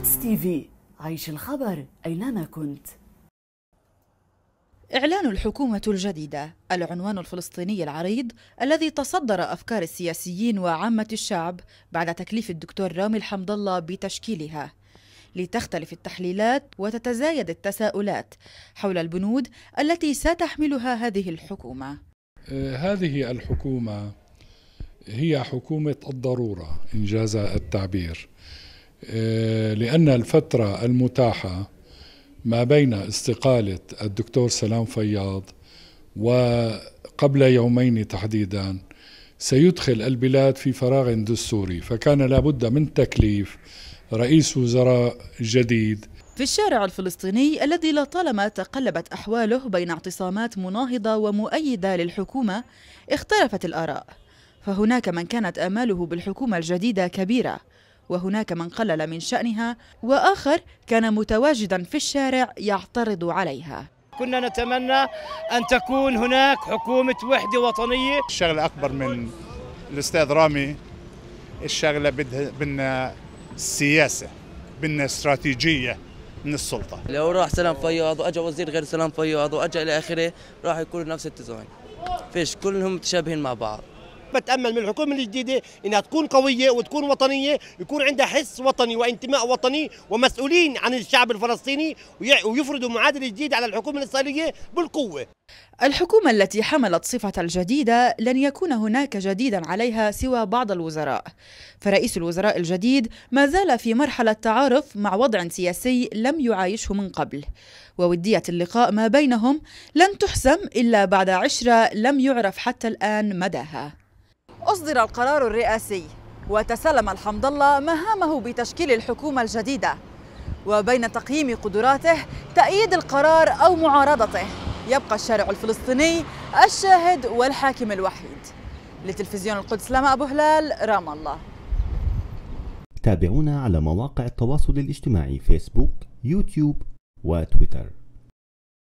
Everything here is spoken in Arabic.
القدس تي في عيش الخبر أينما كنت إعلان الحكومة الجديدة العنوان الفلسطيني العريض الذي تصدر أفكار السياسيين وعامة الشعب بعد تكليف الدكتور رامي الحمد الله بتشكيلها لتختلف التحليلات وتتزايد التساؤلات حول البنود التي ستحملها هذه الحكومة آه، هذه الحكومة هي حكومة الضرورة إنجاز التعبير آه، لأن الفترة المتاحة ما بين استقالة الدكتور سلام فياض وقبل يومين تحديدا سيدخل البلاد في فراغ دستوري فكان لابد من تكليف رئيس وزراء جديد في الشارع الفلسطيني الذي لطالما تقلبت أحواله بين اعتصامات مناهضة ومؤيدة للحكومة اختلفت الآراء فهناك من كانت آماله بالحكومة الجديدة كبيرة وهناك من قلل من شأنها وآخر كان متواجدا في الشارع يعترض عليها كنا نتمنى أن تكون هناك حكومة وحدة وطنية الشغلة أكبر من الأستاذ رامي الشغلة بدها بدنا سياسة بدنا استراتيجية من السلطة لو راح سلام فياض وأجا وزير غير سلام فياض وأجا إلى آخره راح يكون نفس التزوين فيش كلهم متشابهين مع بعض بتامل من الحكومه الجديده انها تكون قويه وتكون وطنيه يكون عندها حس وطني وانتماء وطني ومسؤولين عن الشعب الفلسطيني ويفرضوا معادله جديده على الحكومه الاسرائيليه بالقوه الحكومة التي حملت صفة الجديدة لن يكون هناك جديدا عليها سوى بعض الوزراء فرئيس الوزراء الجديد ما زال في مرحلة تعارف مع وضع سياسي لم يعايشه من قبل وودية اللقاء ما بينهم لن تحسم إلا بعد عشرة لم يعرف حتى الآن مداها أصدر القرار الرئاسي وتسلم الحمد الله مهامه بتشكيل الحكومة الجديدة وبين تقييم قدراته تأييد القرار أو معارضته يبقى الشارع الفلسطيني الشاهد والحاكم الوحيد لتلفزيون القدس لما أبو هلال رام الله تابعونا على مواقع التواصل الاجتماعي فيسبوك يوتيوب وتويتر